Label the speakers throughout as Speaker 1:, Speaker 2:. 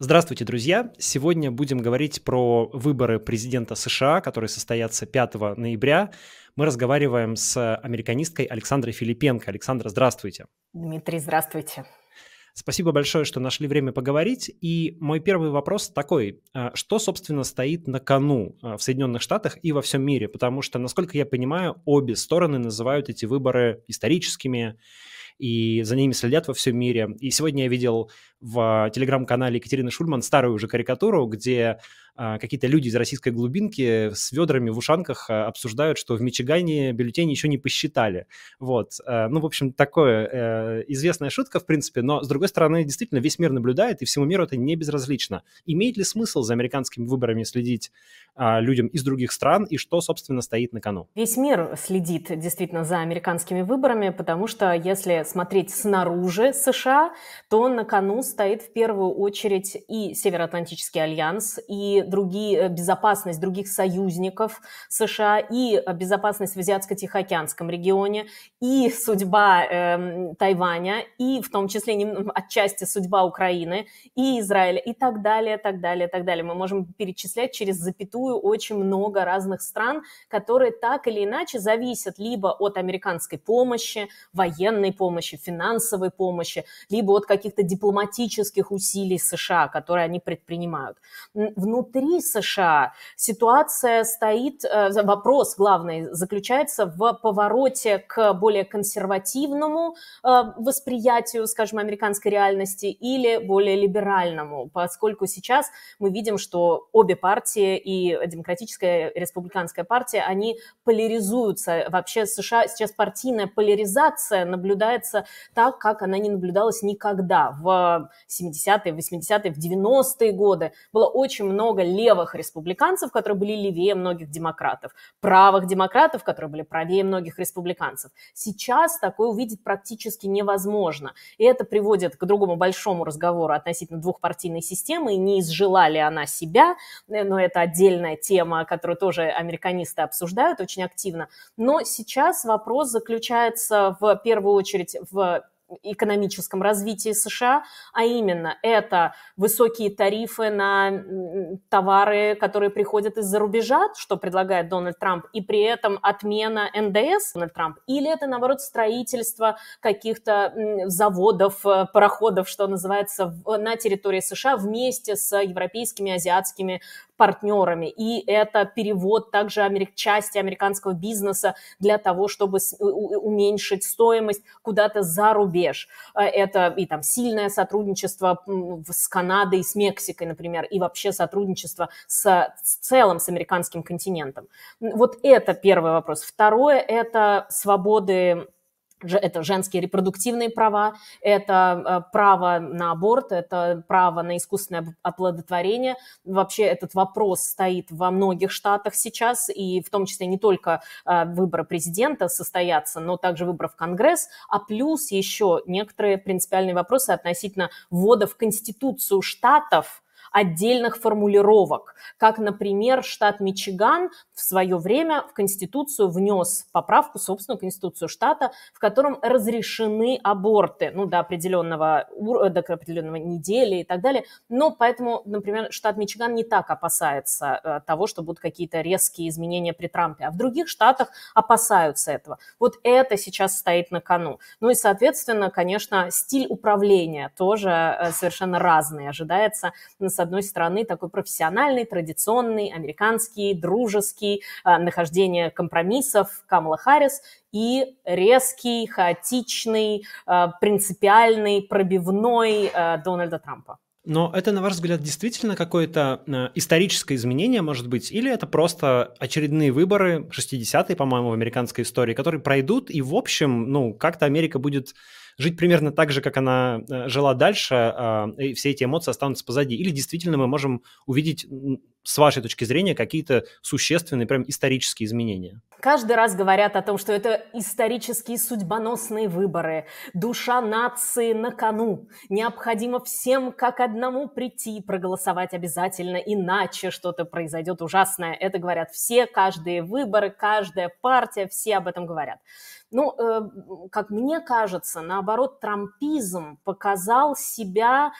Speaker 1: Здравствуйте, друзья! Сегодня будем говорить про выборы президента США, которые состоятся 5 ноября. Мы разговариваем с американисткой Александрой Филипенко. Александра, здравствуйте!
Speaker 2: Дмитрий, здравствуйте!
Speaker 1: Спасибо большое, что нашли время поговорить. И мой первый вопрос такой. А, что, собственно, стоит на кону а, в Соединенных Штатах и во всем мире? Потому что, насколько я понимаю, обе стороны называют эти выборы историческими, и за ними следят во всем мире. И сегодня я видел в э, телеграм-канале Екатерины Шульман старую уже карикатуру, где а, какие-то люди из российской глубинки с ведрами в ушанках а, обсуждают, что в Мичигане бюллетени еще не посчитали. Вот. А, ну, в общем, такое э, известная шутка, в принципе, но, с другой стороны, действительно, весь мир наблюдает, и всему миру это не безразлично. Имеет ли смысл за американскими выборами следить людям из других стран, и что, собственно, стоит на кону?
Speaker 2: Весь мир следит действительно за американскими выборами, потому что если смотреть снаружи США, то на кону стоит в первую очередь и Североатлантический альянс, и другие, э, безопасность других союзников США и э, безопасность в Азиатско-Тихоокеанском регионе, и судьба э, Тайваня, и в том числе отчасти судьба Украины и Израиля, и так далее, так далее, так далее. Мы можем перечислять через запятую очень много разных стран, которые так или иначе зависят либо от американской помощи, военной помощи, финансовой помощи, либо от каких-то дипломатических усилий США, которые они предпринимают. Внутри внутри США ситуация стоит, э, вопрос главный заключается в повороте к более консервативному э, восприятию, скажем, американской реальности или более либеральному, поскольку сейчас мы видим, что обе партии, и Демократическая и Республиканская партия, они поляризуются. Вообще США сейчас партийная поляризация наблюдается так, как она не наблюдалась никогда в 70-е, 80-е, в 90-е годы. Было очень много левых республиканцев, которые были левее многих демократов, правых демократов, которые были правее многих республиканцев. Сейчас такое увидеть практически невозможно. И это приводит к другому большому разговору относительно двухпартийной системы, и не изжила ли она себя, э, но это отдельная тема, которую тоже американисты обсуждают очень активно. Но сейчас вопрос заключается в первую очередь в экономическом развитии США, а именно это высокие тарифы на товары, которые приходят из-за рубежа, что предлагает Дональд Трамп, и при этом отмена НДС Дональд Трамп, или это, наоборот, строительство каких-то заводов, э, пароходов, что называется, на территории США вместе с европейскими, азиатскими партнерами. И это перевод также части американского бизнеса для того, чтобы уменьшить стоимость куда-то за рубеж. Э, это и там сильное сотрудничество с Канадой, с Мексикой, например, и вообще сотрудничество с, с целым, с американским континентом. Вот это первый вопрос. Второе – это свободы это женские репродуктивные права, это э, право на аборт, это право на искусственное оплодотворение. Вообще этот вопрос стоит во многих штатах сейчас, и в том числе не только э, выборы президента состоятся, но также выборы в Конгресс, а плюс еще некоторые принципиальные вопросы относительно ввода в Конституцию штатов – отдельных формулировок, как, например, штат Мичиган в свое время в Конституцию внес поправку, собственную Конституцию штата, в котором разрешены аборты, ну, до определенного, э, до определенного недели и так далее. Но поэтому, например, штат Мичиган не так опасается э, того, что будут какие-то резкие изменения при Трампе, а в других штатах опасаются этого. Вот это сейчас стоит на кону. Ну и, соответственно, конечно, стиль управления тоже э, совершенно разный ожидается одной стороны, такой профессиональный, традиционный, американский, дружеский, э, нахождение компромиссов Камала Харрис и резкий, хаотичный, э, принципиальный, пробивной э, Дональда Трампа.
Speaker 1: Но это, на ваш взгляд, действительно какое-то историческое изменение, может быть, или это просто очередные выборы, 60-е, по-моему, в американской истории, которые пройдут, и, в общем, ну, как-то Америка будет жить примерно так же, как она э, жила дальше, а, и все эти эмоции останутся позади. Или действительно мы можем увидеть с вашей точки зрения, какие-то существенные, прям исторические изменения?
Speaker 2: Каждый раз говорят о том, что это исторические судьбоносные выборы, душа нации на кону. Необходимо всем как одному прийти, проголосовать обязательно, иначе что-то произойдет ужасное. Это говорят все, каждые выборы, каждая партия, все об этом говорят. Ну, э, как мне кажется, наоборот, трампизм показал себя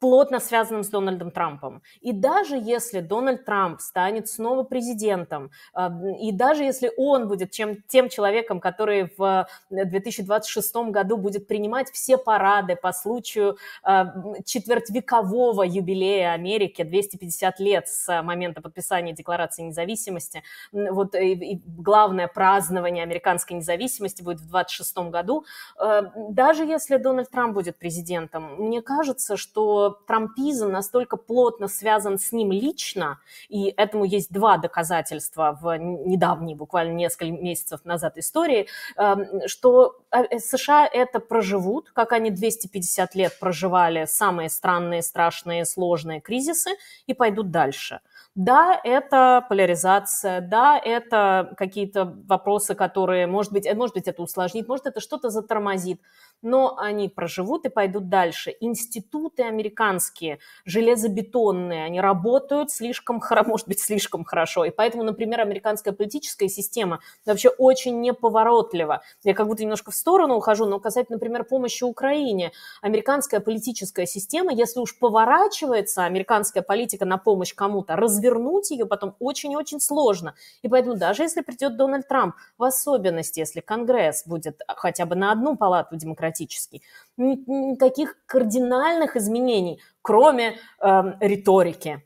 Speaker 2: плотно связанным с Дональдом Трампом. И даже если Дональд Трамп станет снова президентом, а, и даже если он будет чем, тем человеком, который в 2026 э, году будет принимать все парады по случаю а, четвертьвекового юбилея Америки, 250 лет с момента подписания Декларации независимости, вот и, и главное празднование американской независимости будет в 2026 году, э, даже если Дональд Трамп будет президентом, мне кажется, что что трампизм настолько плотно связан с ним лично, и этому есть два доказательства в недавней, буквально несколько месяцев назад истории, эм, что э, э, США это проживут, как они 250 лет проживали самые странные, страшные, сложные кризисы, и пойдут дальше. Да, это поляризация, да, это какие-то вопросы, которые, может быть, э, может быть, это усложнит, может, это что-то затормозит, но они проживут и пойдут дальше. Институты американские американские, железобетонные, они работают слишком, может быть, слишком хорошо. И поэтому, например, американская политическая система вообще очень неповоротлива. Я как будто немножко в сторону ухожу, но касательно, например, помощи Украине. Американская политическая система, если уж поворачивается американская политика на помощь кому-то, развернуть ее потом очень-очень сложно. И поэтому даже если придет Дональд Трамп, в особенности, если Конгресс будет хотя бы на одну палату демократический, никаких кардинальных изменений изменений, кроме э, риторики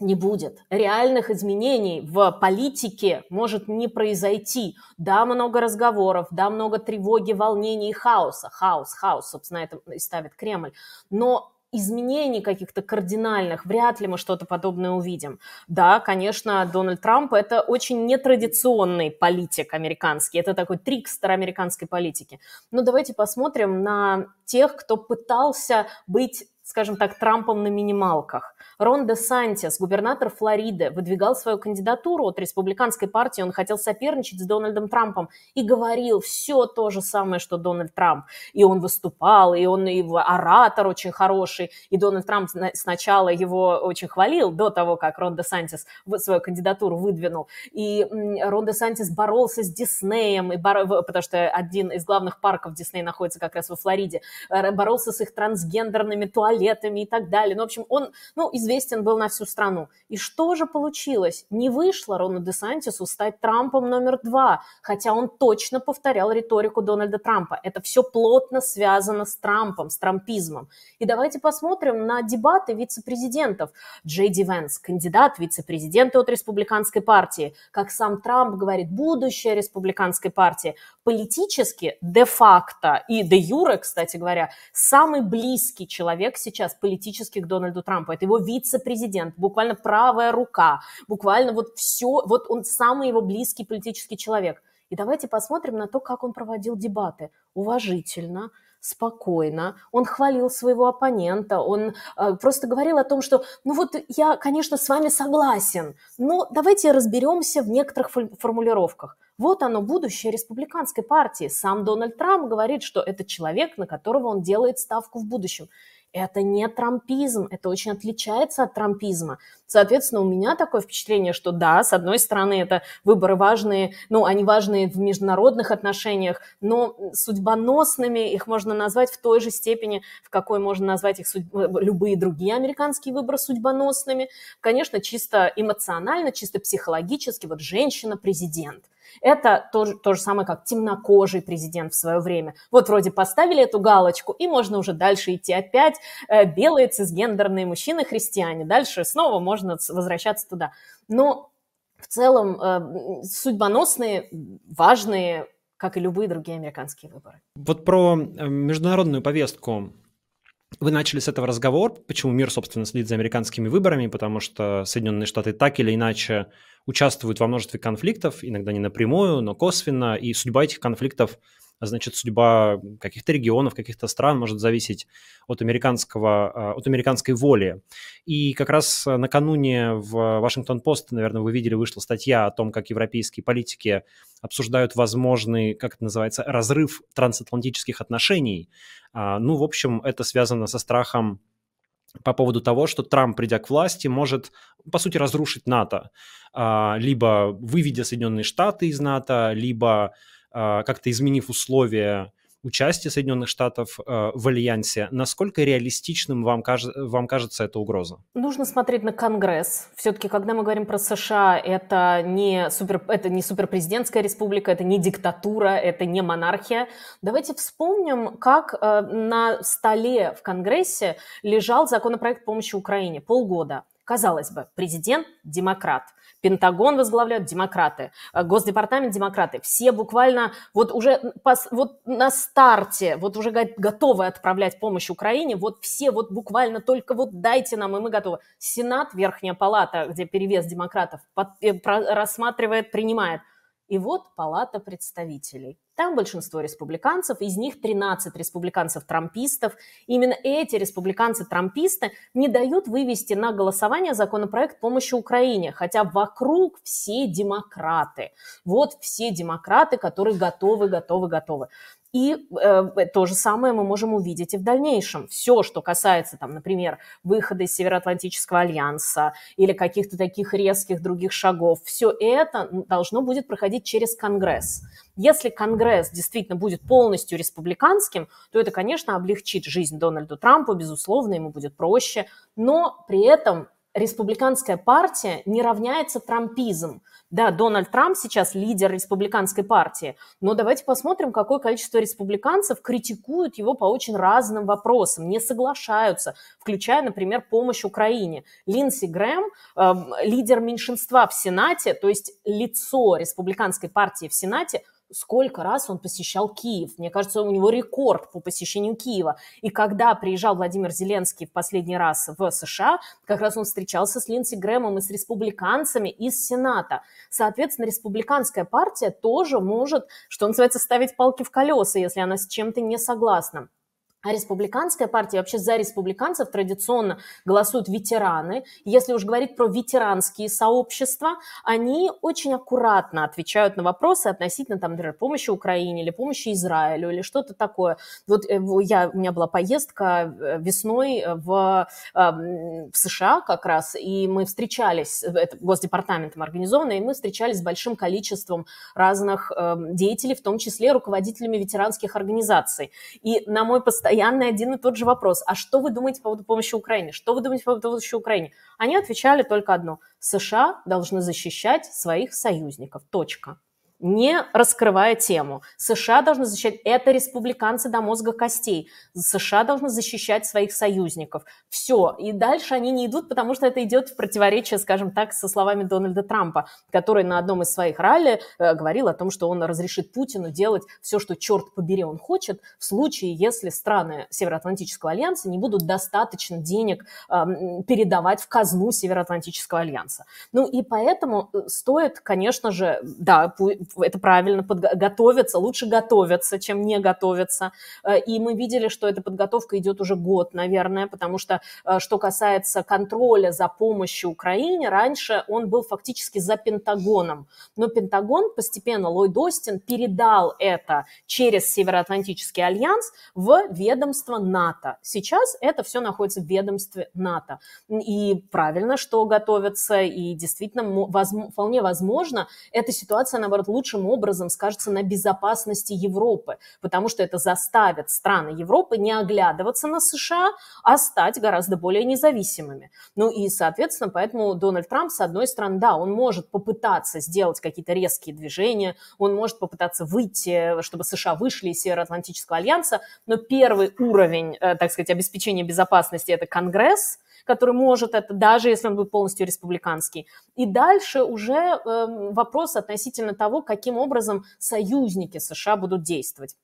Speaker 2: не будет. Реальных изменений в политике может не произойти. Да, много разговоров, да, много тревоги, волнений хаоса. Хаос, хаос, собственно, это и ставит Кремль. Но изменений каких-то кардинальных, вряд ли мы что-то подобное увидим. Да, конечно, Дональд Трамп – это очень нетрадиционный политик американский, это такой трикстер американской политики. Но давайте посмотрим на тех, кто пытался быть скажем так, Трампом на минималках. Рон де Сантис, губернатор Флориды, выдвигал свою кандидатуру от республиканской партии, он хотел соперничать с Дональдом Трампом и говорил все то же самое, что Дональд Трамп. И он выступал, и он и оратор очень хороший, и Дональд Трамп сначала его очень хвалил до того, как Рон де Сантис свою кандидатуру выдвинул. И Рон де Сантис боролся с Диснеем, и бор... потому что один из главных парков Дисней находится как раз во Флориде, э, боролся с их трансгендерными туалетами, туалетами и так далее. Ну, в общем, он ну, известен был на всю страну. И что же получилось? Не вышло Рону Сантису стать Трампом номер два, хотя он точно повторял риторику Дональда Трампа. Это все плотно связано с Трампом, с трампизмом. И давайте посмотрим на дебаты вице-президентов. Джей Ди Венс, кандидат вице-президента от республиканской партии. Как сам Трамп говорит, будущее республиканской партии политически, де-факто и де-юре, кстати говоря, самый близкий человек сейчас политически к Дональду Трампу. Это его вице-президент, буквально правая рука, буквально вот все, вот он самый его близкий политический человек. И давайте посмотрим на то, как он проводил дебаты. Уважительно, спокойно, он хвалил своего оппонента, он э, просто говорил о том, что, ну вот я, конечно, с вами согласен, но давайте разберемся в некоторых формулировках. Вот оно, будущее республиканской партии. Сам Дональд Трамп говорит, что это человек, на которого он делает ставку в будущем. Это не трампизм, это очень отличается от трампизма. Соответственно, у меня такое впечатление, что да, с одной стороны, это выборы важные, ну, они важные в международных отношениях, но судьбоносными их можно назвать в той же степени, в какой можно назвать их судьб... Э, любые другие американские выборы судьбоносными. Конечно, чисто эмоционально, чисто психологически, вот женщина-президент – это то, то же самое, как темнокожий президент в свое время. Вот вроде поставили эту галочку, и можно уже дальше идти опять. Э, белые цисгендерные мужчины, христиане. Дальше снова можно возвращаться туда. Но в целом э, судьбоносные, важные, как и любые другие американские выборы.
Speaker 1: Вот про э, международную повестку вы начали с этого разговор, почему мир, собственно, следит за американскими выборами, потому что Соединенные Штаты так или иначе участвуют во множестве конфликтов, иногда не напрямую, но косвенно, и судьба этих конфликтов – а значит, судьба каких-то регионов, каких-то стран может зависеть от, американского, а, от американской воли. И как раз а, накануне в Вашингтон-Пост, наверное, вы видели, вышла статья о том, как европейские политики обсуждают возможный, как это называется, разрыв трансатлантических отношений. Ну, в общем, это связано со страхом по поводу того, что Трамп, придя к власти, может, по сути, разрушить НАТО, либо выведя Соединенные Штаты из НАТО, либо а, как-то изменив условия участия Соединенных Штатов а, в альянсе. Насколько реалистичным вам, вам кажется эта угроза?
Speaker 2: Нужно смотреть на Конгресс. Все-таки, когда мы говорим про США, это не, супер... это не суперпрезидентская республика, это не диктатура, это не монархия. Давайте вспомним, как э, на столе в Конгрессе лежал законопроект помощи Украине полгода. Казалось бы, президент – демократ, Пентагон возглавляют демократы, э, Госдепартамент – демократы. Все буквально вот уже вот на старте, вот уже готовы отправлять помощь Украине, вот все вот буквально только вот дайте нам, и мы готовы. Сенат, Верхняя Палата, где перевес демократов, э, рассматривает, принимает – и вот Палата представителей. Там большинство республиканцев, из них 13 республиканцев-трампистов. Именно эти республиканцы-трамписты не дают вывести на голосование законопроект помощи Украине, хотя вокруг все демократы. Вот все демократы, которые готовы, готовы, готовы. И э, то же самое мы можем увидеть и в дальнейшем. Все, что касается, там, например, выхода из Североатлантического альянса или каких-то таких резких других шагов, все это должно будет проходить через Конгресс. Если Конгресс действительно будет полностью республиканским, то это, конечно, облегчит жизнь Дональду Трампу, безусловно, ему будет проще, но при этом республиканская партия не равняется трампизм. Да, Дональд Трамп сейчас лидер республиканской партии, но давайте посмотрим, какое количество республиканцев критикуют его по очень разным вопросам, не соглашаются, включая, например, помощь Украине. Линдси Грэм, э, лидер меньшинства в Сенате, то есть лицо республиканской партии в Сенате – сколько раз он посещал Киев. Мне кажется, у него рекорд по посещению Киева. И когда приезжал Владимир Зеленский в последний раз в США, как раз он встречался с Линдси Грэмом и с республиканцами из Сената. Соответственно, республиканская партия тоже может, что называется, ставить палки в колеса, если она с чем-то не согласна. А республиканская партия, вообще за республиканцев традиционно голосуют ветераны. Если уж говорить про ветеранские сообщества, они очень аккуратно отвечают на вопросы относительно, там, например, помощи Украине или помощи Израилю или что-то такое. Вот э, я, у меня была поездка э, весной в, эм, в США как раз, и мы встречались, это Госдепартаментом организовано, и мы встречались с большим количеством разных эм, деятелей, в том числе руководителями ветеранских организаций. И на мой постоянный постоянный один и тот же вопрос. А что вы думаете по поводу помощи Украине? Что вы думаете по поводу помощи Украине? Они отвечали только одно. США должны защищать своих союзников. Точка не раскрывая тему. США должны защищать, это республиканцы до мозга костей. США должны защищать своих союзников. Все. И дальше они не идут, потому что это идет в противоречие, скажем так, со словами Дональда Трампа, который на одном из своих ралли э, говорил о том, что он разрешит Путину делать все, что, черт побери, он хочет, в случае, если страны Североатлантического альянса не будут достаточно денег передавать в казну Североатлантического альянса. Ну и поэтому э, стоит, конечно же, да, это правильно, подготовиться, лучше готовиться, чем не готовиться. Э, и мы видели, что эта подготовка идет уже год, наверное, потому что, э, что касается контроля за помощью Украине, раньше он был фактически за Пентагоном. Но Пентагон постепенно, Ллойд Остин передал это через Североатлантический альянс в ведомство НАТО. Сейчас это все находится в ведомстве НАТО. И правильно, что готовятся, и действительно вполне возможно, эта ситуация, наоборот, наилучшим образом скажется на безопасности Европы, потому что это заставит страны Европы не оглядываться на США, а стать гораздо более независимыми. Ну и, соответственно, поэтому Дональд Трамп, с одной стороны, да, он может попытаться сделать какие-то резкие движения, он может попытаться выйти, чтобы США вышли из Североатлантического альянса, но первый уровень, э, так сказать, обеспечения безопасности – это Конгресс, который может это, даже если он будет полностью республиканский. И дальше уже э, вопрос относительно того, каким образом союзники США будут действовать.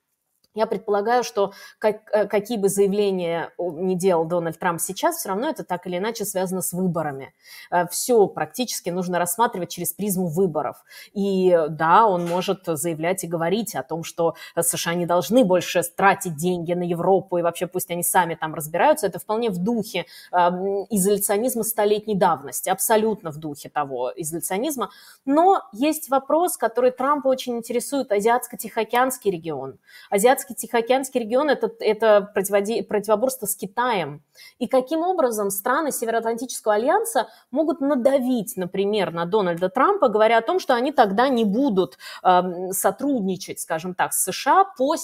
Speaker 2: Я предполагаю, что как, э, какие бы заявления ни делал Дональд Трамп сейчас, все равно это так или иначе связано с выборами. Э, все практически нужно рассматривать через призму выборов. И э, да, он может заявлять и говорить о том, что США не должны больше тратить деньги на Европу, и вообще пусть они сами там разбираются. Это вполне в духе эм, изоляционизма столетней давности, абсолютно в духе того изоляционизма. Но есть вопрос, который Трампа очень интересует, азиатско-тихоокеанский регион. Азиатско Азиатский, Тихоокеанский регион – это, это противоди, противоборство с Китаем. И каким образом страны Североатлантического альянса могут надавить, например, на Дональда Трампа, говоря о том, что они тогда не будут э, сотрудничать, скажем так, с США по,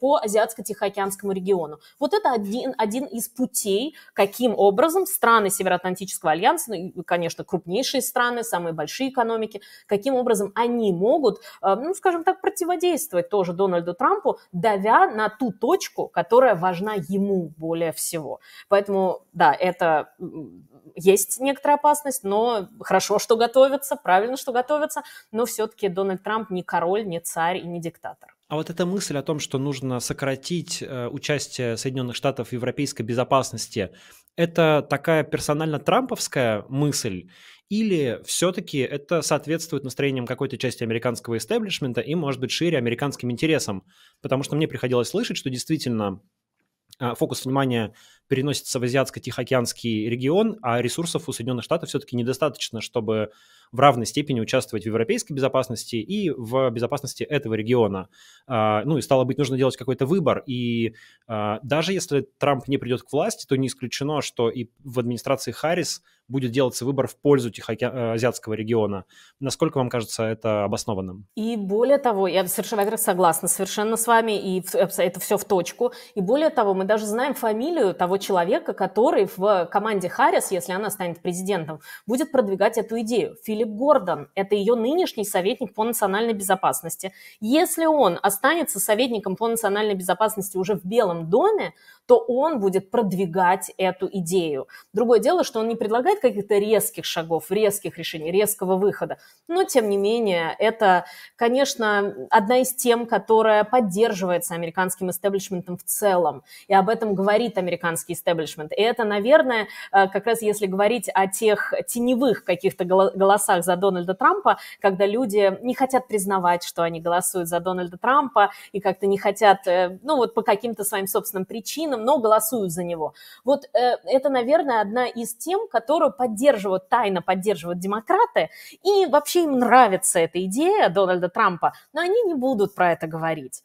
Speaker 2: по Азиатско-Тихоокеанскому региону. Вот это один, один из путей, каким образом страны Североатлантического альянса, ну, и конечно, крупнейшие страны, самые большие экономики, каким образом они могут, э, ну, скажем так, противодействовать тоже Дональду Трампу, давя давя на ту точку, которая важна ему более всего. Поэтому, да, это есть некоторая опасность, но хорошо, что готовится, правильно, что готовится, но все-таки Дональд Трамп не король, не царь и не диктатор.
Speaker 1: А вот эта мысль о том, что нужно сократить э, участие Соединенных Штатов в европейской безопасности, это такая персонально трамповская мысль или все-таки это соответствует настроениям какой-то части американского истеблишмента и, может быть, шире американским интересам? Потому что мне приходилось слышать, что действительно а, фокус внимания переносится в Азиатско-Тихоокеанский регион, а ресурсов у Соединенных Штатов все-таки недостаточно, чтобы в равной степени участвовать в европейской безопасности и в безопасности этого региона. А, ну и стало быть, нужно делать какой-то выбор. И а, даже если Трамп не придет к власти, то не исключено, что и в администрации Харрис будет делаться выбор в пользу Тихоазиатского э, региона. Насколько вам кажется это обоснованным?
Speaker 2: И более того, я совершенно во согласна совершенно с вами, и э, это все в точку. И более того, мы даже знаем фамилию того человека, который в команде Харрис, если она станет президентом, будет продвигать эту идею. Филипп Гордон – это ее нынешний советник по национальной безопасности. Если он останется советником по национальной безопасности уже в Белом доме, то он будет продвигать эту идею. Другое дело, что он не предлагает каких-то резких шагов, резких решений, резкого выхода. Но, тем не менее, это, конечно, одна из тем, которая поддерживается американским истеблишментом в целом. И об этом говорит американский политический истеблишмент. И это, наверное, э, как раз если говорить о тех теневых каких-то голосах за Дональда Трампа, когда люди не хотят признавать, что они голосуют за Дональда Трампа и как-то не хотят, э, ну вот по каким-то своим собственным причинам, но голосуют за него. Вот э, это, наверное, одна из тем, которую поддерживают, тайно поддерживают демократы, и вообще им нравится эта идея Дональда Трампа, но они не будут про это говорить.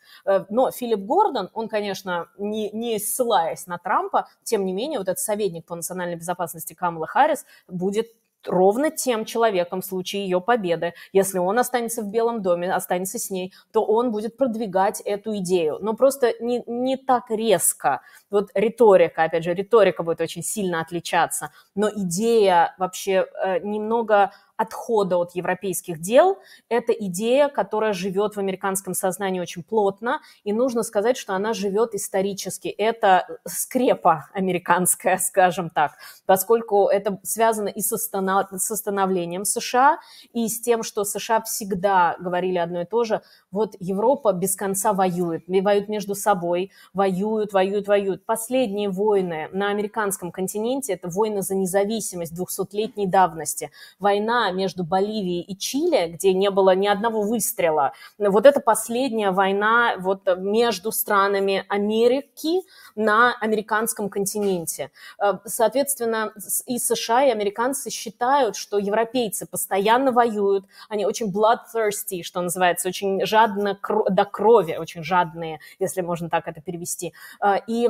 Speaker 2: Но Филипп Гордон, он, конечно, не, не ссылаясь на Трампа, тем не менее, вот этот советник по национальной безопасности Камала Харрис будет ровно тем человеком в случае ее победы. Если он останется в Белом доме, останется с ней, то он будет продвигать эту идею. Но просто не, не так резко, вот риторика, опять же, риторика будет очень сильно отличаться, но идея вообще э, немного отхода от европейских дел, это идея, которая живет в американском сознании очень плотно, и нужно сказать, что она живет исторически. Это скрепа американская, скажем так, поскольку это связано и со становлением США, и с тем, что США всегда говорили одно и то же, вот Европа без конца воюет, воюют между собой, воюют, воюют, воюют последние войны на американском континенте – это война за независимость 200-летней давности. Война между Боливией и Чили, где не было ни одного выстрела. Вот это последняя война вот между странами Америки на американском континенте. Э, соответственно, и США, и американцы считают, что европейцы постоянно воюют, они очень bloodthirsty, что называется, очень жадно до крови, очень жадные, если можно так это перевести. Э, и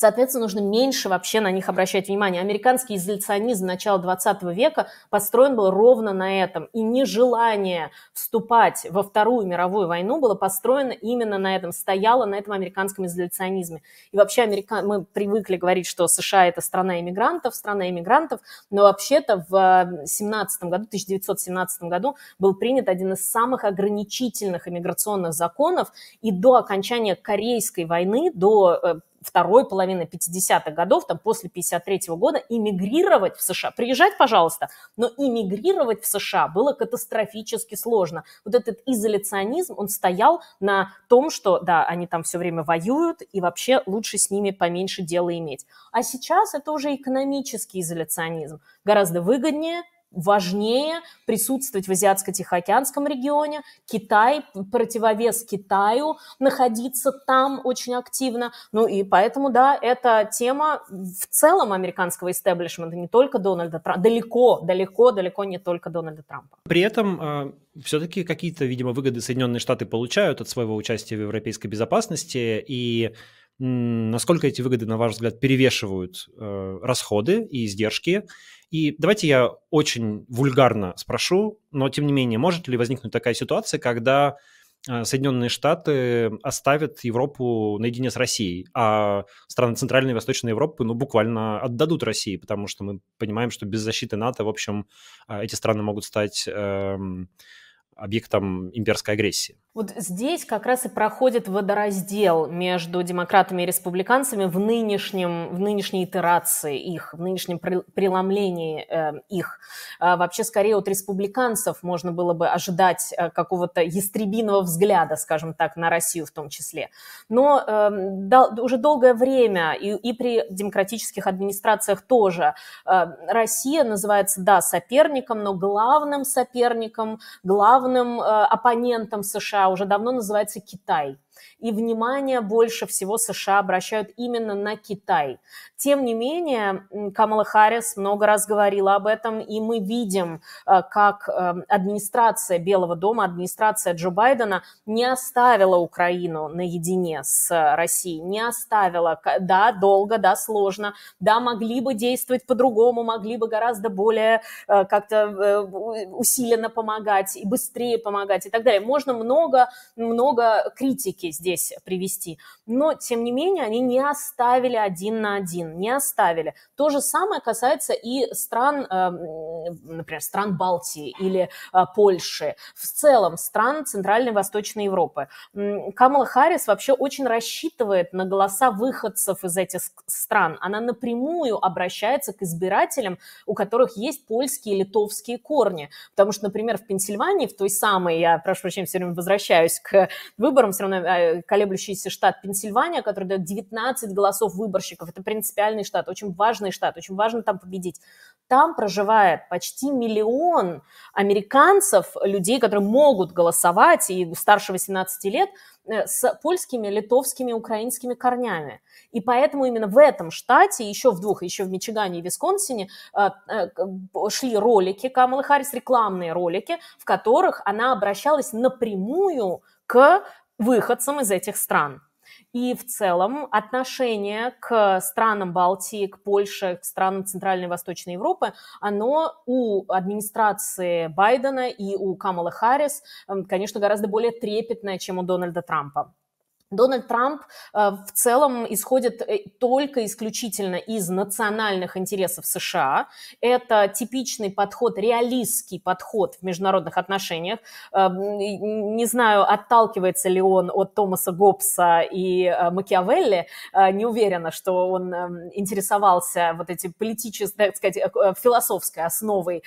Speaker 2: Соответственно, нужно меньше вообще на них обращать внимание. Американский изоляционизм начала 20 века построен был ровно на этом. И нежелание вступать во Вторую мировую войну было построено именно на этом, стояло на этом американском изоляционизме. И вообще Америка... мы привыкли говорить, что США – это страна иммигрантов, страна иммигрантов, но вообще-то в 17 году, 1917 году был принят один из самых ограничительных иммиграционных законов, и до окончания Корейской войны, до э, второй половины 50-х годов, там, после 53-го года, иммигрировать в США. Приезжать, пожалуйста, но иммигрировать в США было катастрофически сложно. Вот этот изоляционизм, он стоял на том, что, да, они там все время воюют, и вообще лучше с ними поменьше дела иметь. А сейчас это уже экономический изоляционизм. Гораздо выгоднее важнее присутствовать в Азиатско-Тихоокеанском регионе, Китай, противовес Китаю, находиться там очень активно. Ну и поэтому, да, эта тема в целом американского истеблишмента, не только Дональда Трампа, далеко, далеко, далеко не только Дональда Трампа.
Speaker 1: При этом э, а, все-таки какие-то, видимо, выгоды Соединенные Штаты получают от своего участия в европейской безопасности, и насколько эти выгоды, на ваш взгляд, перевешивают э, расходы и издержки. И давайте я очень вульгарно спрошу, но тем не менее, может ли возникнуть такая ситуация, когда э, Соединенные Штаты оставят Европу наедине с Россией, а страны Центральной и Восточной Европы, ну, буквально отдадут России, потому что мы понимаем, что без защиты НАТО, в общем, э, эти страны могут стать эм, объектом имперской агрессии.
Speaker 2: Вот здесь как раз и проходит водораздел между демократами и республиканцами в, нынешнем, в нынешней итерации их, в нынешнем преломлении э, их. А вообще, скорее, от республиканцев можно было бы ожидать э, какого-то ястребиного взгляда, скажем так, на Россию в том числе. Но э, до, уже долгое время и, и при демократических администрациях тоже э, Россия называется, да, соперником, но главным соперником, главным э, оппонентом США уже давно называется Китай и внимание больше всего США обращают именно на Китай. Тем не менее, Камала Харрис много раз говорила об этом, и мы видим, э, как э, администрация Белого дома, администрация Джо Байдена не оставила Украину наедине с э, Россией, не оставила. Да, долго, да, сложно, да, могли бы действовать по-другому, могли бы гораздо более как-то усиленно помогать и быстрее помогать и так далее. Можно много, много критики ошибки здесь привести. Но, тем не менее, они не оставили один на один, не оставили. То же самое касается и стран, э, например, стран Балтии или э, Польши, в целом стран Центральной и Восточной Европы. Камала Харрис вообще очень рассчитывает на голоса выходцев из этих стран. Она напрямую обращается к избирателям, у которых есть польские и литовские корни. Потому что, например, в Пенсильвании, в той самой, я, прошу прощения, все время возвращаюсь к выборам, все равно а, знаю, колеблющийся штат Пенсильвания, который дает 19 голосов выборщиков. Это принципиальный штат, очень важный штат, очень важно там победить. Там проживает почти миллион американцев, людей, которые могут голосовать и старше 18 лет, э, с польскими, литовскими, украинскими корнями. И поэтому именно в этом штате, еще в двух, еще в Мичигане и Висконсине, э, э, шли ролики Камалы Харрис, рекламные ролики, в которых она обращалась напрямую к выходцам из этих стран. И в целом отношение к странам Балтии, к Польше, к странам Центральной и Восточной Европы, оно у администрации Байдена и у Камалы Харрис, эм, конечно, гораздо более трепетное, чем у Дональда Трампа. Дональд Трамп э, в целом исходит э, только исключительно из национальных интересов США. Это типичный подход, реалистский подход в международных отношениях. Э, не знаю, отталкивается ли он от Томаса Гоббса и Макиавелли. Не уверена, что он интересовался вот эти политической, так сказать, философской основой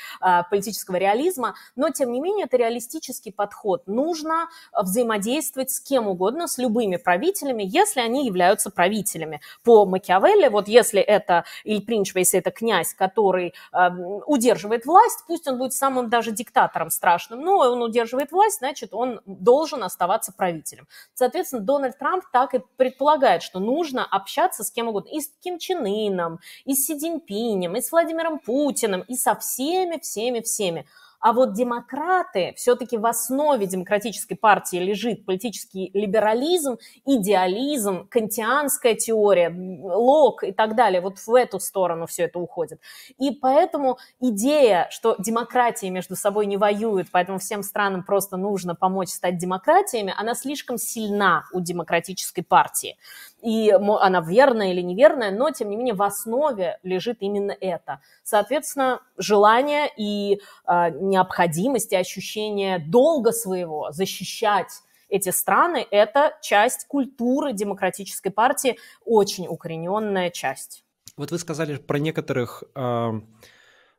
Speaker 2: политического реализма. Но, тем не менее, это реалистический подход. Нужно взаимодействовать с кем угодно, с любыми другими правителями, если они являются правителями. По Макиавелли, вот если это Иль Принчо, если это князь, который э, удерживает власть, пусть он будет самым даже диктатором страшным, но он удерживает власть, значит, он должен оставаться правителем. Соответственно, Дональд Трамп так и предполагает, что нужно общаться с кем угодно, и с Ким Чен Ыном, и с Си Цзиньпинем, и с Владимиром Путиным, и со всеми, всеми, всеми. А вот демократы, все-таки в основе демократической партии лежит политический либерализм, идеализм, кантианская теория, Лок и так далее. Вот в эту сторону все это уходит. И поэтому идея, что демократии между собой не воюют, поэтому всем странам просто нужно помочь стать демократиями, она слишком сильна у демократической партии и она верная или неверная, но, тем не менее, в основе лежит именно это. Соответственно, желание и э, необходимость и ощущение долга своего защищать эти страны – это часть культуры демократической партии, очень укорененная часть.
Speaker 1: Вот вы сказали про некоторых э,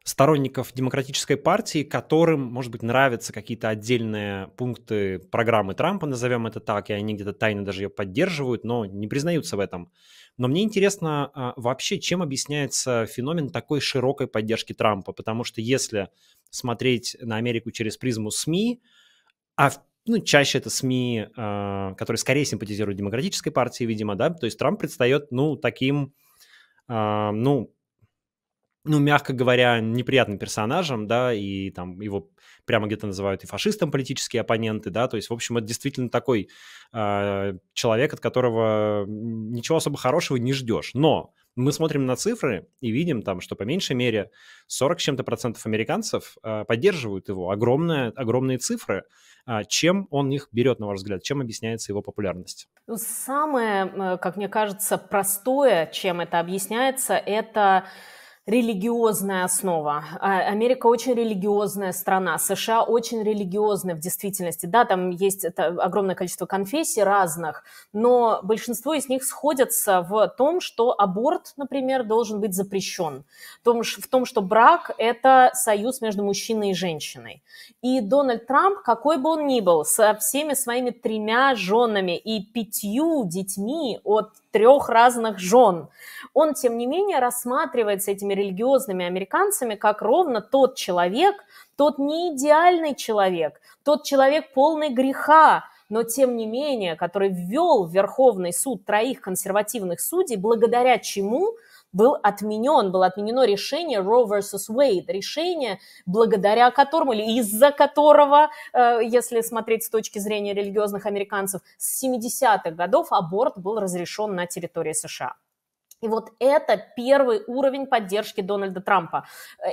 Speaker 1: сторонников демократической партии, которым, может быть, нравятся какие-то отдельные пункты программы Трампа, назовем это так, и они где-то тайно даже ее поддерживают, но не признаются в этом. Но мне интересно а, вообще, чем объясняется феномен такой широкой поддержки Трампа, потому что если смотреть на Америку через призму СМИ, а ну, чаще это СМИ, а, которые скорее симпатизируют демократической партии, видимо, да, то есть Трамп предстает, ну, таким, а, ну, ну, мягко говоря, неприятным персонажем, да, и там его прямо где-то называют и фашистом политические оппоненты, да, то есть, в общем, это действительно такой э, человек, от которого ничего особо хорошего не ждешь. Но мы смотрим на цифры и видим там, что по меньшей мере 40 с чем-то процентов американцев э, поддерживают его. Огромные, огромные цифры. А, чем он их берет, на ваш взгляд? Чем объясняется его популярность?
Speaker 2: Ну, самое, э, как мне кажется, простое, чем это объясняется, это религиозная основа. А, Америка очень религиозная страна, США очень религиозная в действительности. Да, там есть это огромное количество конфессий разных, но большинство из них сходятся в том, что аборт, например, должен быть запрещен, в том, что брак – это союз между мужчиной и женщиной. И Дональд Трамп, какой бы он ни был, со всеми своими тремя женами и пятью детьми от трех разных жен, он, тем не менее, рассматривается этими такими религиозными американцами, как ровно тот человек, тот неидеальный человек, тот человек полный греха, но тем не менее, который ввел в Верховный суд троих консервативных судей, благодаря чему был отменен, было отменено решение Roe vs. Wade, решение, благодаря которому или из-за которого, э, если смотреть с точки зрения религиозных американцев, с 70-х годов аборт был разрешен на территории США. И вот это первый уровень поддержки Дональда Трампа.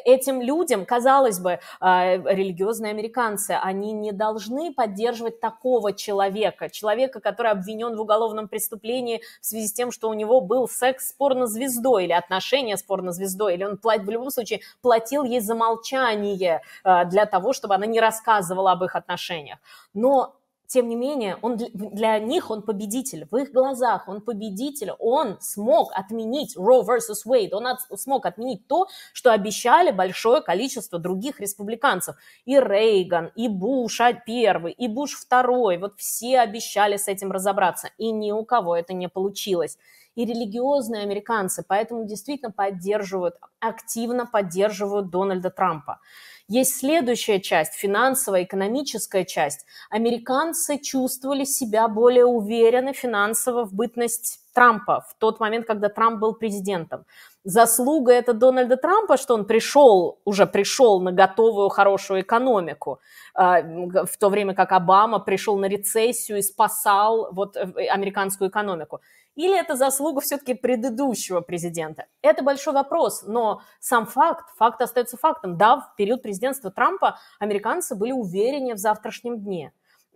Speaker 2: Этим людям, казалось бы, э, религиозные американцы, они не должны поддерживать такого человека, человека, который обвинен в уголовном преступлении в связи с тем, что у него был секс с порнозвездой или отношения с порнозвездой, или он в любом случае платил ей за молчание э, для того, чтобы она не рассказывала об их отношениях. Но тем не менее, он для них он победитель. В их глазах он победитель. Он смог отменить Roe versus Уэйд. Он от, смог отменить то, что обещали большое количество других республиканцев. И Рейган, и Буш первый, и Буш второй. Вот все обещали с этим разобраться. И ни у кого это не получилось и религиозные американцы, поэтому действительно поддерживают, активно поддерживают Дональда Трампа. Есть следующая часть, финансовая, экономическая часть. Американцы чувствовали себя более уверенно финансово в бытность Трампа в тот момент, когда Трамп был президентом. Заслуга это Дональда Трампа, что он пришел, уже пришел на готовую хорошую экономику, а, в то время как Обама пришел на рецессию и спасал вот э, американскую экономику. Или это заслуга все-таки предыдущего президента? Это большой вопрос, но сам факт, факт остается фактом. Да, в период президентства Трампа американцы были увереннее в завтрашнем дне.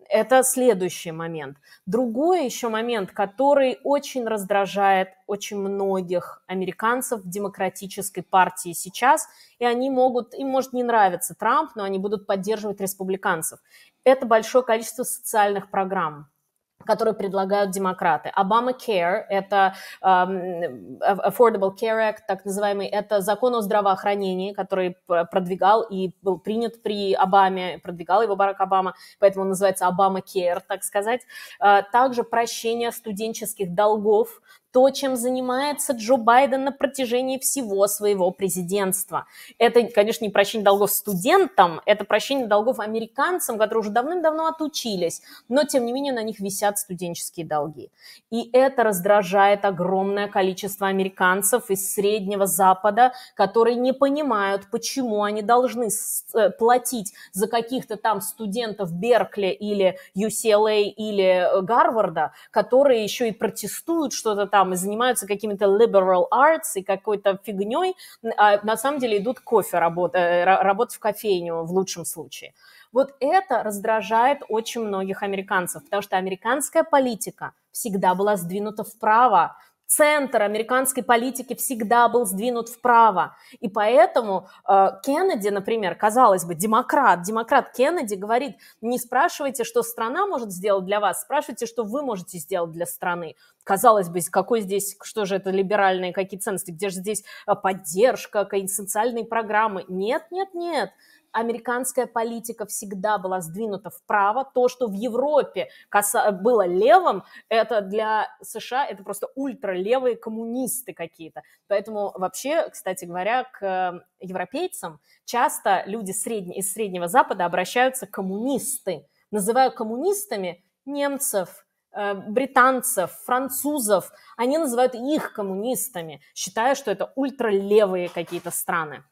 Speaker 2: Это следующий момент. Другой еще момент, который очень раздражает очень многих американцев в демократической партии сейчас, и они могут, им может не нравиться Трамп, но они будут поддерживать республиканцев. Это большое количество социальных программ, которые предлагают демократы. Обама Obamacare – это um, Affordable Care Act, так называемый, это закон о здравоохранении, который продвигал и был принят при Обаме, продвигал его Барак Обама, поэтому он называется Обама Obamacare, так сказать. Э, также прощение студенческих долгов, то, чем занимается Джо Байден на протяжении всего своего президентства. Это, конечно, не прощение долгов студентам, это прощение долгов американцам, которые уже давным-давно отучились, но, тем не менее, на них висят студенческие долги. И это раздражает огромное количество американцев из Среднего Запада, которые не понимают, почему они должны э, платить за каких-то там студентов Беркли или UCLA или э, Гарварда, которые еще и протестуют что-то там, и занимаются какими-то liberal arts и какой-то фигней, а на самом деле идут кофе работать, э, работать в кофейню в лучшем случае. Вот это раздражает очень многих американцев, потому что американская политика всегда была сдвинута вправо центр американской политики всегда был сдвинут вправо. И поэтому э, Кеннеди, например, казалось бы, демократ, демократ Кеннеди говорит, не спрашивайте, что страна может сделать для вас, спрашивайте, что вы можете сделать для страны. Казалось бы, какой здесь, что же это либеральные какие ценности, где же здесь э, поддержка, какие социальные программы. Нет, нет, нет американская политика всегда была сдвинута вправо. То, что в Европе было левым, это для США это просто ультралевые коммунисты какие-то. Поэтому вообще, кстати говоря, к э, европейцам часто люди средне... из Среднего Запада обращаются коммунисты. Называю коммунистами немцев, э, британцев, французов, они называют их коммунистами, считая, что это ультралевые какие-то страны.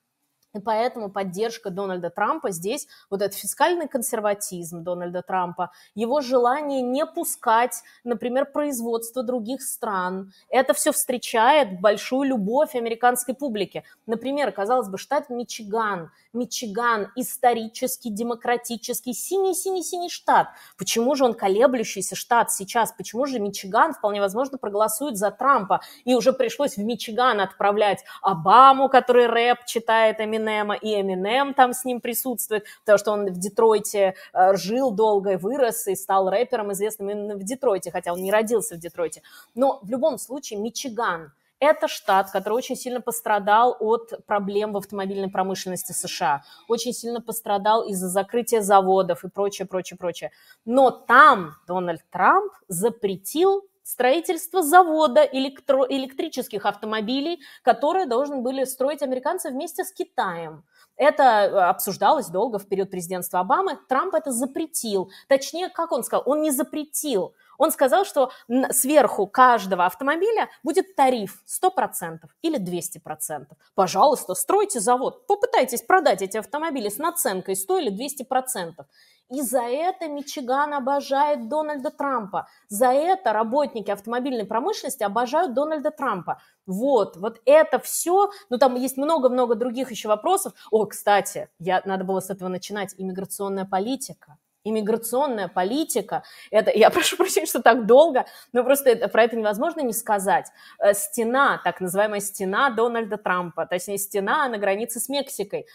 Speaker 2: И поэтому поддержка Дональда Трампа здесь, вот этот фискальный консерватизм Дональда Трампа, его желание не пускать, например, производство других стран, это все встречает большую любовь американской публики. Например, казалось бы, штат Мичиган. Мичиган – исторический, демократический, синий-синий-синий штат. Почему же он колеблющийся штат сейчас? Почему же Мичиган, вполне возможно, проголосует за Трампа? И уже пришлось в Мичиган отправлять Обаму, который рэп читает, Эмин Эминема, и Эминем там с ним присутствует, потому что он в Детройте э, жил долго и вырос, и стал рэпером известным именно в Детройте, хотя он не родился в Детройте. Но в любом случае Мичиган – это штат, который очень сильно пострадал от проблем в автомобильной промышленности США, очень сильно пострадал из-за закрытия заводов и прочее, прочее, прочее. Но там Дональд Трамп запретил строительство завода электро- электрических автомобилей, которые должны были строить американцы вместе с Китаем. Это э, обсуждалось долго в период президентства Обамы. Трамп это запретил. Точнее, как он сказал, он не запретил. Он сказал, что сверху каждого автомобиля будет тариф 100% или 200%. Пожалуйста, стройте завод, попытайтесь продать эти автомобили с наценкой 100 или 200%. И за это Мичиган обожает Дональда Трампа. За это работники автомобильной промышленности обожают Дональда Трампа. Вот, вот это все. Ну, там есть много-много других еще вопросов. О, кстати, я, надо было с этого начинать. Иммиграционная политика иммиграционная политика, это, я прошу прощения, что так долго, но просто это, про это невозможно не сказать, э, стена, так называемая стена Дональда Трампа, точнее стена на границе с Мексикой,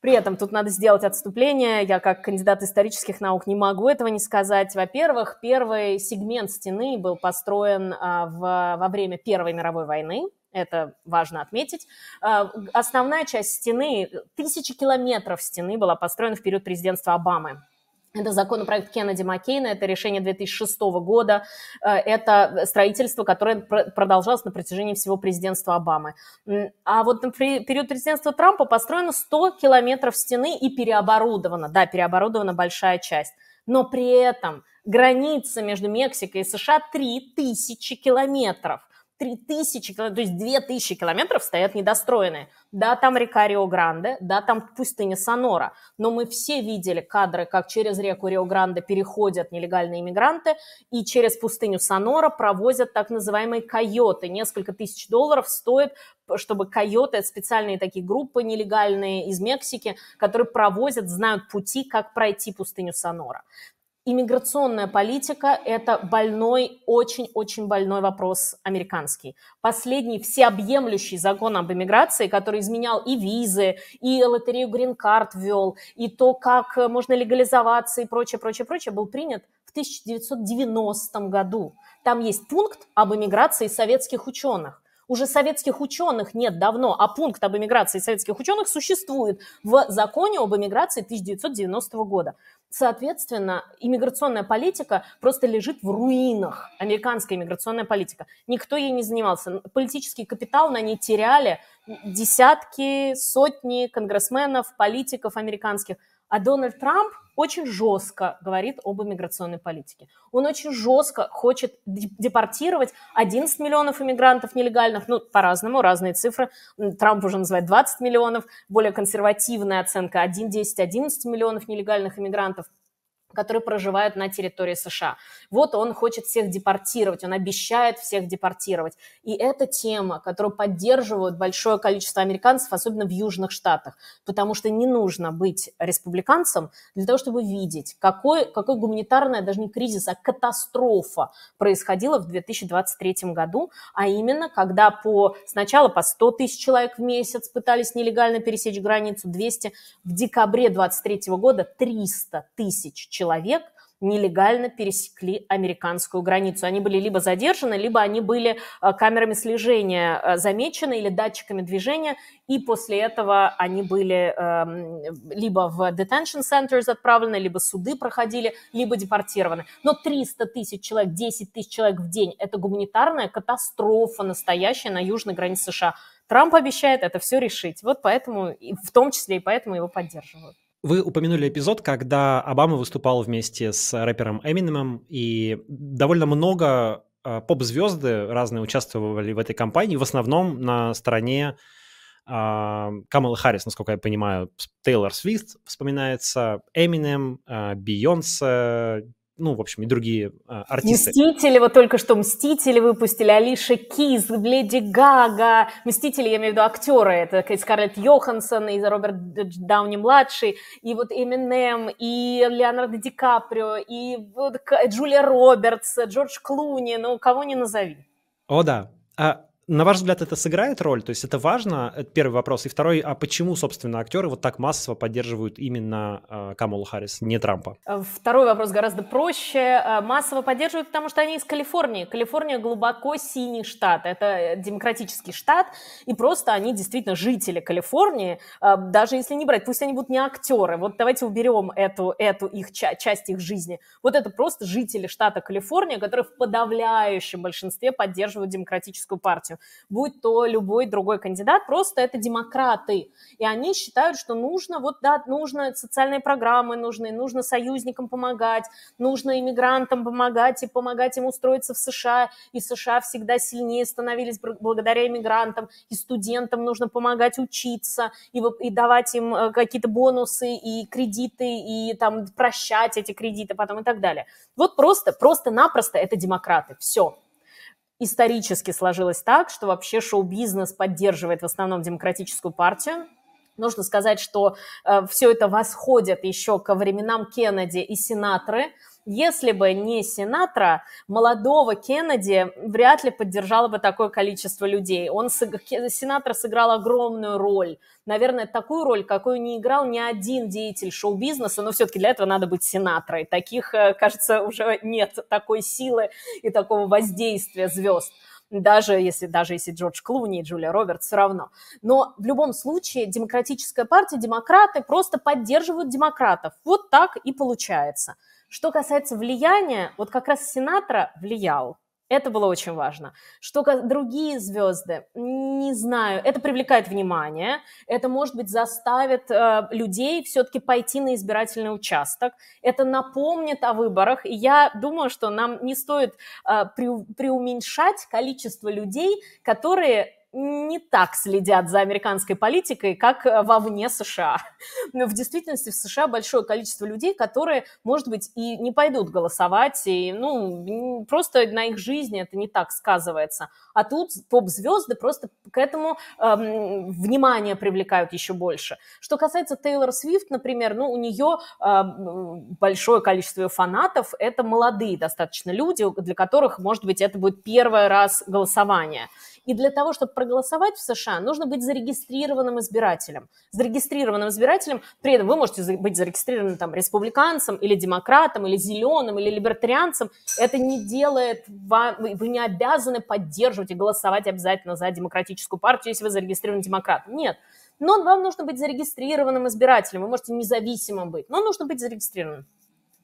Speaker 2: при этом тут надо сделать отступление. Я как кандидат исторических наук не могу этого не сказать. Во-первых, первый сегмент стены был построен а, в, во время Первой мировой войны. Это важно отметить. А, основная часть стены, тысячи километров стены была построена в период президентства Обамы. Это законопроект Кеннеди Маккейна, это решение 2006 года, э, это строительство, которое продолжалось на протяжении всего президентства Обамы. А вот на период президентства Трампа построено 100 километров стены и переоборудовано, да, переоборудована большая часть. Но при этом граница между Мексикой и США 3000 километров. 3000, то есть 2000 километров стоят недостроенные. Да, там река Рио-Гранде, да, там пустыня Сонора, но мы все видели кадры, как через реку Рио-Гранде переходят нелегальные иммигранты и через пустыню Сонора провозят так называемые койоты. Несколько тысяч долларов стоит, чтобы койоты, это специальные такие группы нелегальные из Мексики, которые провозят, знают пути, как пройти пустыню Сонора иммиграционная политика – это больной, очень-очень больной вопрос американский. Последний всеобъемлющий закон об иммиграции, который изменял и визы, и лотерею грин-карт ввел, и то, как э, можно легализоваться и прочее, прочее, прочее, был принят в 1990 году. Там есть пункт об иммиграции советских ученых уже советских ученых нет давно, а пункт об эмиграции советских ученых существует в законе об эмиграции 1990 года. Соответственно, иммиграционная политика просто лежит в руинах, американская иммиграционная политика. Никто ей не занимался. Политический капитал на ней теряли десятки, сотни конгрессменов, политиков американских. А Дональд Трамп – очень жестко говорит об иммиграционной политике. Он очень жестко хочет депортировать 11 миллионов иммигрантов нелегальных, ну, по-разному, разные цифры. Трамп уже называет 20 миллионов, более консервативная оценка 1, 10, 11 миллионов нелегальных иммигрантов – которые проживают на территории США. Вот он хочет всех депортировать, он обещает всех депортировать. И это тема, которую поддерживают большое количество американцев, особенно в южных штатах, потому что не нужно быть республиканцем для того, чтобы видеть, какой, какой гуманитарная, даже не кризис, а катастрофа происходила в 2023 году, а именно, когда по, сначала по 100 тысяч человек в месяц пытались нелегально пересечь границу, 200, в декабре 2023 года 300 тысяч человек человек нелегально пересекли американскую границу. Они были либо задержаны, либо они были э, камерами слежения э, замечены или датчиками движения, и после этого они были эм, либо в detention centers отправлены, либо суды проходили, либо депортированы. Но 300 тысяч человек, 10 тысяч человек в день – это гуманитарная катастрофа настоящая на южной границе США. Трамп обещает это все решить. Вот поэтому, в том числе и поэтому его
Speaker 1: поддерживают. Вы упомянули эпизод, когда Обама выступал вместе с рэпером Эминемом, и довольно много а, поп-звезды разные участвовали в этой кампании, в основном на стороне а, Камала Харрис, насколько я понимаю, Тейлор Свист, вспоминается, Эминем, а, Бейонсе, ну, в общем, и другие а, артисты.
Speaker 2: Мстители, вот только что Мстители выпустили, Алиша Киз, Леди Гага, Мстители, я имею в виду актеры, это и Скарлетт Йоханссон, и Роберт Дауни-младший, и вот Эминем, и Леонардо Ди Каприо, и вот Джулия Робертс, Джордж Клуни, ну, кого не назови.
Speaker 1: О, да. А на ваш взгляд, это сыграет роль? То есть это важно? Это первый вопрос. И второй, а почему, собственно, актеры вот так массово поддерживают именно э, Камалу Харрис, не Трампа?
Speaker 2: Э, второй вопрос гораздо проще. Э, массово поддерживают, потому что они из Калифорнии. Калифорния глубоко синий штат. Это э, демократический штат, и просто они действительно жители Калифорнии, даже если не брать, пусть они будут не актеры. Вот давайте уберем эту, эту их часть их жизни. Вот это просто жители штата Калифорния, которые в подавляющем большинстве поддерживают демократическую партию будь то любой другой кандидат, просто это демократы. И они считают, что нужно, вот да, нужно социальные программы нужны, нужно союзникам помогать, нужно иммигрантам помогать и помогать им устроиться в США, и США всегда сильнее становились благодаря иммигрантам, и студентам нужно помогать учиться, и, и давать им э, какие-то бонусы, и кредиты, и там прощать эти кредиты потом и так далее. Вот просто, просто-напросто это демократы, все исторически сложилось так, что вообще шоу-бизнес поддерживает в основном демократическую партию, Нужно сказать, что э, все это восходит еще ко временам Кеннеди и сенаторы. Если бы не Синатра, молодого Кеннеди вряд ли поддержало бы такое количество людей. Он, Синатра сыграл огромную роль. Наверное, такую роль, какую не играл ни один деятель шоу-бизнеса, но все-таки для этого надо быть Синатрой. Таких, э, кажется, уже нет такой силы и такого воздействия звезд даже если, даже если Джордж Клуни и Джулия Робертс, все равно. Но в любом случае демократическая партия, демократы просто поддерживают демократов. Вот так и получается. Что касается влияния, вот как раз Синатра влиял. Это было очень важно. Что другие звезды, не знаю, это привлекает внимание, это, может быть, заставит э, людей все-таки пойти на избирательный участок, это напомнит о выборах, и я думаю, что нам не стоит э, преуменьшать количество людей, которые не так следят за американской политикой, как э, вовне США. Но в действительности в США большое количество людей, которые, может быть, и не пойдут голосовать, и, ну, просто на их жизни это не так сказывается. А тут поп-звезды просто к этому эм, внимание привлекают еще больше. Что касается Тейлор Свифт, например, ну, у нее э, эм, большое количество ее фанатов – это молодые достаточно люди, для которых, может быть, это будет первый раз голосование. И для того, чтобы проголосовать в США, нужно быть зарегистрированным избирателем. Зарегистрированным избирателем, при этом вы можете быть зарегистрированным там республиканцем или демократом, или зеленым, или либертарианцем. Это не делает вам, вы не обязаны поддерживать и голосовать обязательно за демократическую партию, если вы зарегистрирован демократ. Нет. Но вам нужно быть зарегистрированным избирателем. Вы можете независимым быть, но нужно быть зарегистрированным.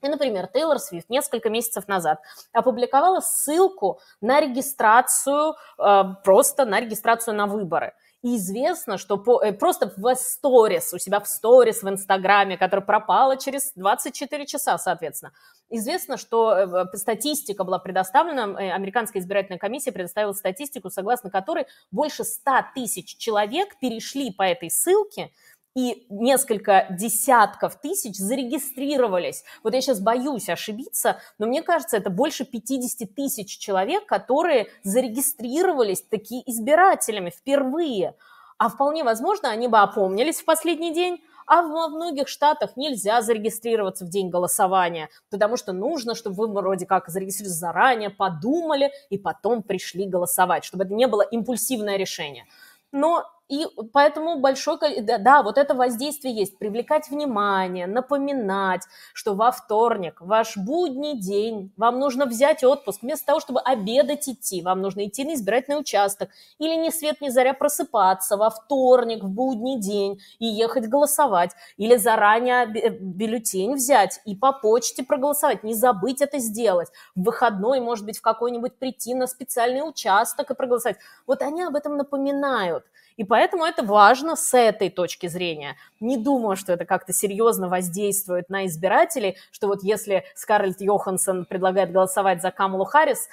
Speaker 2: И, например, Тейлор Свифт несколько месяцев назад опубликовала ссылку на регистрацию, э, просто на регистрацию на выборы. И известно, что по, э, просто в сторис, у себя в сторис в Инстаграме, который пропала через 24 часа, соответственно, известно, что э, статистика была предоставлена, Американская избирательная комиссия предоставила статистику, согласно которой больше 100 тысяч человек перешли по этой ссылке и несколько десятков тысяч зарегистрировались. Вот я сейчас боюсь ошибиться, но мне кажется, это больше 50 тысяч человек, которые зарегистрировались такие избирателями впервые. А вполне возможно, они бы опомнились в последний день, а во многих штатах нельзя зарегистрироваться в день голосования, потому что нужно, чтобы вы вроде как зарегистрировались заранее, подумали и потом пришли голосовать, чтобы это не было импульсивное решение. Но и поэтому большое да, да, вот это воздействие есть, привлекать внимание, напоминать, что во вторник, ваш будний день, вам нужно взять отпуск, вместо того, чтобы обедать идти, вам нужно идти на избирательный участок, или ни свет ни заря просыпаться во вторник, в будний день, и ехать голосовать, или заранее бюллетень взять и по почте проголосовать, не забыть это сделать, в выходной, может быть, в какой-нибудь прийти на специальный участок и проголосовать. Вот они об этом напоминают – и поэтому это важно с этой точки зрения. Не думаю, что это как-то серьезно воздействует на избирателей, что вот если Скарлетт Йоханссон предлагает голосовать за Камалу Харрис,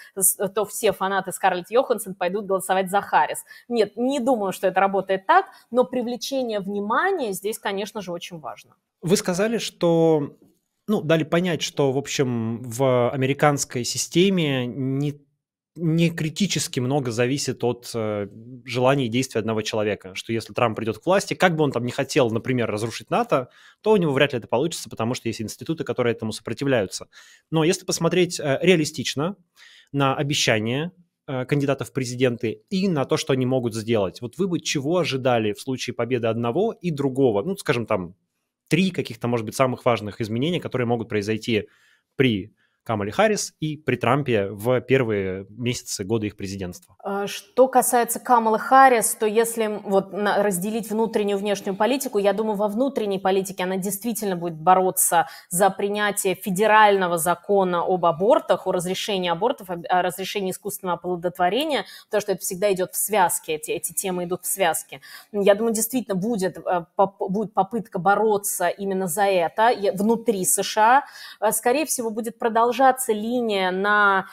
Speaker 2: то все фанаты Скарлетт Йоханссон пойдут голосовать за Харрис. Нет, не думаю, что это работает так, но привлечение внимания здесь, конечно же, очень важно.
Speaker 1: Вы сказали, что ну, дали понять, что, в общем, в американской системе не не критически много зависит от э, желаний и действий одного человека. Что если Трамп придет к власти, как бы он там не хотел, например, разрушить НАТО, то у него вряд ли это получится, потому что есть институты, которые этому сопротивляются. Но если посмотреть э, реалистично на обещания э, кандидатов в президенты и на то, что они могут сделать, вот вы бы чего ожидали в случае победы одного и другого? Ну, скажем, там три каких-то, может быть, самых важных изменений, которые могут произойти при Камали Харрис и при Трампе в первые месяцы года их президентства.
Speaker 2: А, что касается Камалы Харрис, то если вот разделить внутреннюю и внешнюю политику, я думаю, во внутренней политике она действительно будет бороться за принятие федерального закона об абортах, о разрешении абортов, о разрешении искусственного оплодотворения, потому что это всегда идет в связке, эти, эти темы идут в связке. Я думаю, действительно будет, э, будет попытка бороться именно за это внутри США. Э, скорее всего, будет продолжаться продолжаться линия на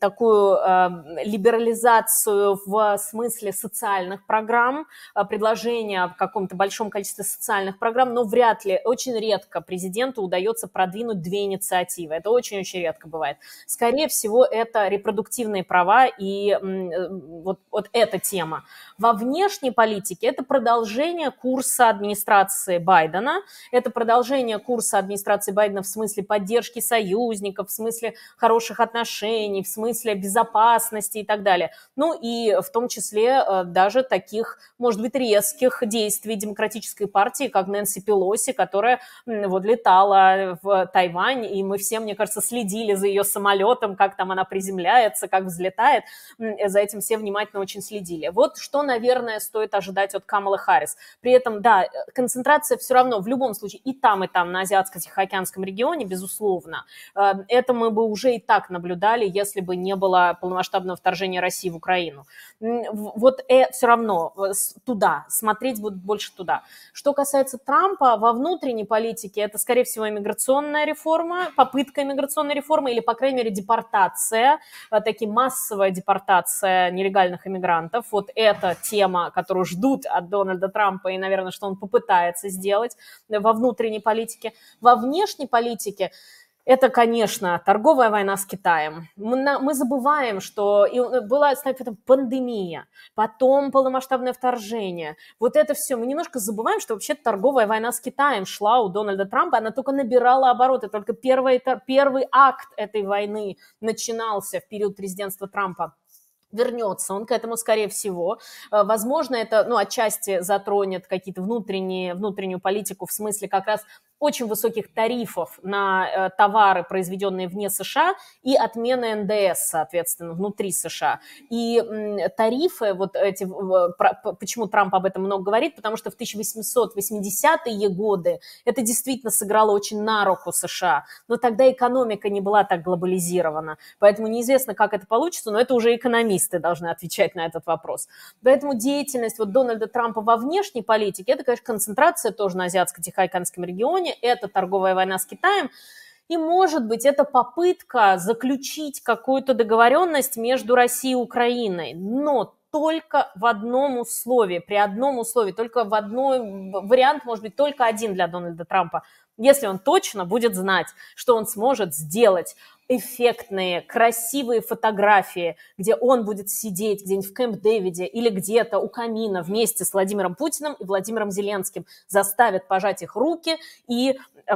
Speaker 2: такую эм, либерализацию в смысле социальных программ, э, предложения в каком-то большом количестве социальных программ, но вряд ли, очень редко президенту удается продвинуть две инициативы. Это очень-очень редко бывает. Скорее всего, это репродуктивные права и э, вот, вот эта тема. Во внешней политике это продолжение курса администрации Байдена, это продолжение курса администрации Байдена в смысле поддержки союзников, родственников, в смысле хороших отношений, в смысле безопасности и так далее. Ну и в том числе э, даже таких, может быть, резких действий демократической партии, как Нэнси Пелоси, которая вот летала в Тайвань, и мы все, мне кажется, следили за ее самолетом, как там она приземляется, как взлетает. За этим все внимательно очень следили. Вот что, наверное, стоит ожидать от Камалы Харрис. При этом, да, э, концентрация все равно в любом случае и там, и там, на Азиатско-Тихоокеанском регионе, безусловно. Э, это мы бы уже и так наблюдали, если бы не было полномасштабного вторжения России в Украину. Вот э, все равно э, туда, смотреть будут больше туда. Что касается Трампа, во внутренней политике это, скорее всего, иммиграционная реформа, попытка иммиграционной реформы или, по крайней мере, депортация, э, таки массовая депортация нелегальных иммигрантов. Вот эта тема, которую ждут от Дональда Трампа и, наверное, что он попытается сделать э, во внутренней политике. Во внешней политике это, конечно, торговая война с Китаем. Мы, забываем, что и э, была сначала пандемия, потом полномасштабное вторжение. Вот это все. Мы немножко забываем, что вообще торговая война с Китаем шла у Дональда Трампа. Она только набирала обороты. Только первый, первый акт этой войны начинался в период президентства Трампа вернется, он к этому, скорее всего. Э, возможно, это, ну, отчасти затронет какие-то внутренние, внутреннюю политику, в смысле как раз очень высоких тарифов на э, товары, произведенные вне США, и отмены НДС, соответственно, внутри США. И тарифы, вот эти, почему Трамп об этом много говорит, потому что в 1880-е годы это действительно сыграло очень на руку США, но тогда экономика не была так глобализирована, поэтому неизвестно, как это получится, но это уже экономисты должны отвечать на этот вопрос. Поэтому деятельность вот Дональда Трампа во внешней политике, это, конечно, концентрация тоже на Азиатско-Тихоокеанском регионе, это торговая война с Китаем. И, может быть, это попытка заключить какую-то договоренность между Россией и Украиной. Но только в одном условии, при одном условии, только в одной вариант, может быть, только один для Дональда Трампа – если он точно будет знать, что он сможет сделать эффектные, красивые фотографии, где он будет сидеть где-нибудь в Кэмп-Дэвиде или где-то у камина вместе с Владимиром Путиным и Владимиром Зеленским, заставит пожать их руки и э,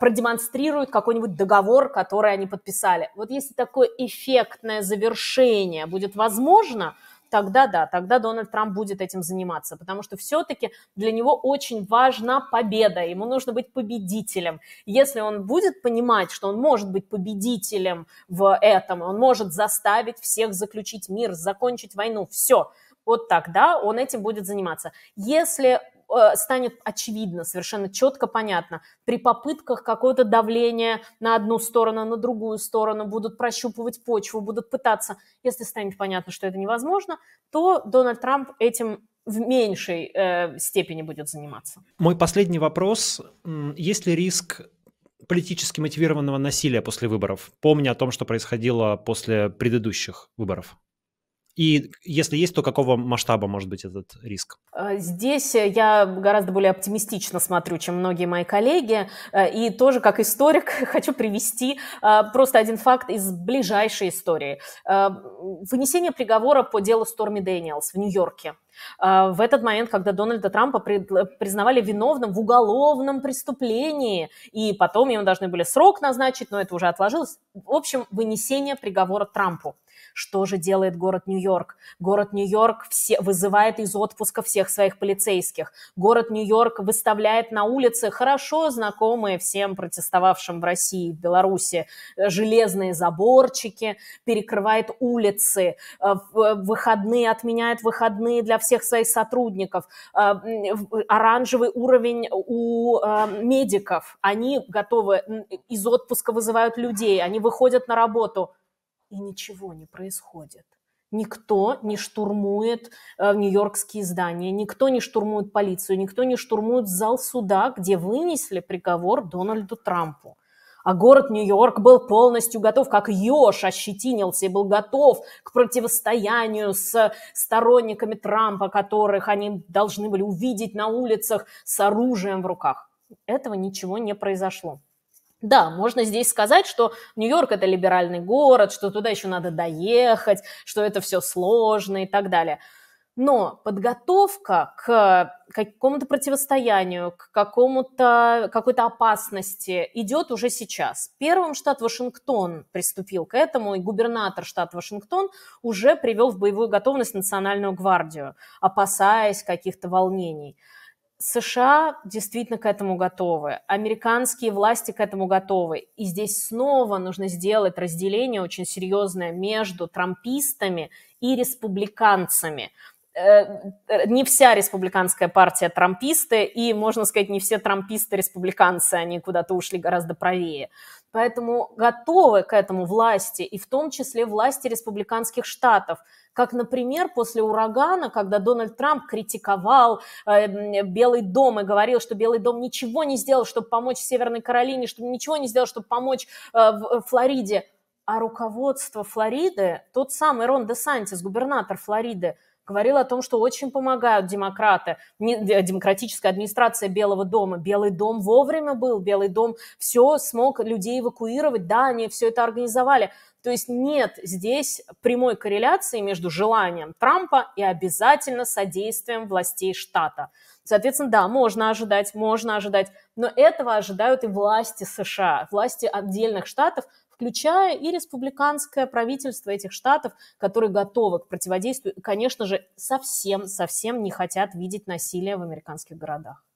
Speaker 2: продемонстрирует какой-нибудь договор, который они подписали. Вот если такое эффектное завершение будет возможно, тогда да, тогда Дональд Трамп будет этим заниматься, потому что все-таки для него очень важна победа, ему нужно быть победителем. Если он будет понимать, что он может быть победителем в этом, он может заставить всех заключить мир, закончить войну, все, вот тогда он этим будет заниматься. Если Э, станет очевидно, совершенно четко понятно. При попытках какого-то давления на одну сторону, на другую сторону будут прощупывать почву, будут пытаться. Если станет понятно, что это невозможно, то Дональд Трамп этим в меньшей э, степени будет заниматься.
Speaker 1: Мой последний вопрос. Есть ли риск политически мотивированного насилия после выборов, помня о том, что происходило после предыдущих выборов? И если есть, то какого масштаба может быть этот риск?
Speaker 2: Э, здесь э, я гораздо более оптимистично смотрю, чем многие мои коллеги. Э, и тоже как историк хочу привести просто один факт из ближайшей истории. Вынесение приговора по делу Сторми Дэниелс в Нью-Йорке а, в этот момент, когда Дональда Трампа признавали виновным в уголовном преступлении, и потом ему должны были срок назначить, но это уже отложилось. В общем, вынесение приговора Трампу. Что же делает город Нью-Йорк? Город Нью-Йорк все, вызывает из отпуска всех своих полицейских. Город Нью-Йорк выставляет на улице хорошо знакомые всем протестовавшим в России в Беларуси э, железные заборчики, перекрывает улицы, э, в э, выходные отменяет выходные для всех всех своих сотрудников, э, оранжевый уровень у э, медиков, они готовы, из отпуска вызывают людей, они выходят на работу, и ничего не происходит. Никто не штурмует э, нью-йоркские здания, никто не штурмует полицию, никто не штурмует зал суда, где вынесли приговор Дональду Трампу а город Нью-Йорк был полностью готов, как еж ощетинился и был готов к противостоянию с сторонниками Трампа, которых они должны были увидеть на улицах с оружием в руках. Этого ничего не произошло. Да, можно здесь сказать, что Нью-Йорк это либеральный город, что туда еще надо доехать, что это все сложно и так далее. Но подготовка к какому-то противостоянию, к какому-то, какой-то опасности идет уже сейчас. Первым штат Вашингтон приступил к этому, и губернатор штата Вашингтон уже привел в боевую готовность Национальную гвардию, опасаясь каких-то волнений. США действительно к этому готовы, американские власти к этому готовы. И здесь снова нужно сделать разделение очень серьезное между трампистами и республиканцами – Э, не вся республиканская партия трамписты, и, можно сказать, не все трамписты республиканцы, они куда-то ушли гораздо правее. Поэтому готовы к этому власти, и в том числе власти республиканских штатов, как, например, после урагана, когда Дональд Трамп критиковал э, Белый дом и говорил, что Белый дом ничего не сделал, чтобы помочь Северной Каролине, что ничего не сделал, чтобы помочь э, в, в э, Флориде. А руководство Флориды, тот самый Рон Де Сантис губернатор Флориды, говорил о том, что очень помогают демократы, э, демократическая администрация Белого дома. Белый дом вовремя был, Белый дом все смог людей эвакуировать, да, они все это организовали. То есть нет здесь прямой корреляции между желанием Трампа и обязательно содействием властей штата. Соответственно, да, можно ожидать, можно ожидать, но этого ожидают и власти США, власти отдельных штатов, включая и республиканское правительство этих штатов, которые готовы к противодействию конечно же, совсем-совсем не хотят видеть насилие в американских городах.